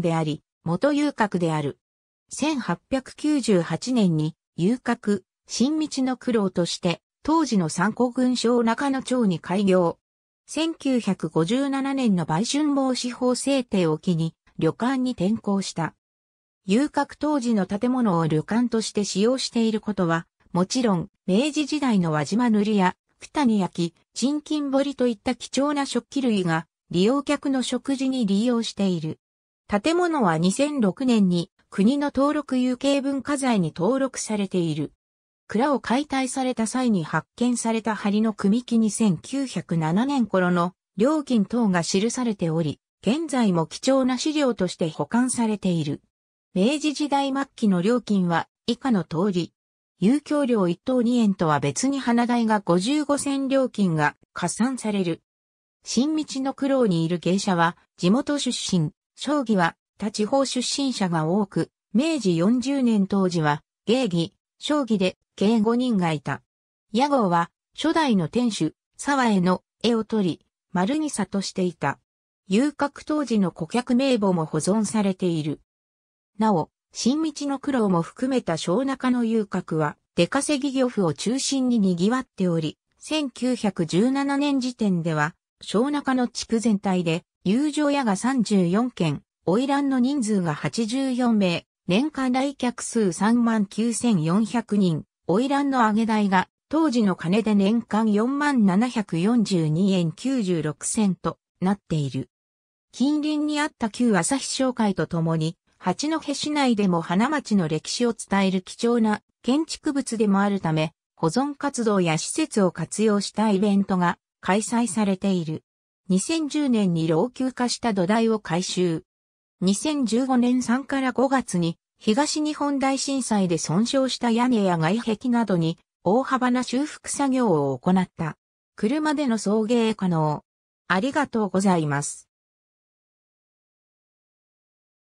であり、元遊郭である。1898年に遊郭、新道の苦労として、当時の三文軍省中野町に開業。1957年の売春防止法制定を機に、旅館に転校した。遊郭当時の建物を旅館として使用していることは、もちろん、明治時代の輪島塗や、九谷焼、陳金堀といった貴重な食器類が、利用客の食事に利用している。建物は2006年に国の登録有形文化財に登録されている。蔵を解体された際に発見された梁の組木に1907年頃の料金等が記されており、現在も貴重な資料として保管されている。明治時代末期の料金は以下の通り、有給料1等2円とは別に花代が55銭料金が加算される。新道の苦労にいる芸者は地元出身、将棋は、立方出身者が多く、明治40年当時は、芸儀、将棋で、計5人がいた。屋号は、初代の店主、沢江の絵を取り、丸に里していた。遊郭当時の顧客名簿も保存されている。なお、新道の苦労も含めた小中の遊郭は、出稼ぎ漁夫を中心に賑わっており、1917年時点では、小中の地区全体で友情屋が34件、花魁の人数が84名、年間来客数3万9400人、花魁の上げ代が当時の金で年間4万742円96銭となっている。近隣にあった旧朝日商会とともに、八戸市内でも花町の歴史を伝える貴重な建築物でもあるため、保存活動や施設を活用したイベントが開催されている。2010年に老朽化した土台を改修。2015年3から5月に東日本大震災で損傷した屋根や外壁などに大幅な修復作業を行った。車での送迎可能。ありがとうございます。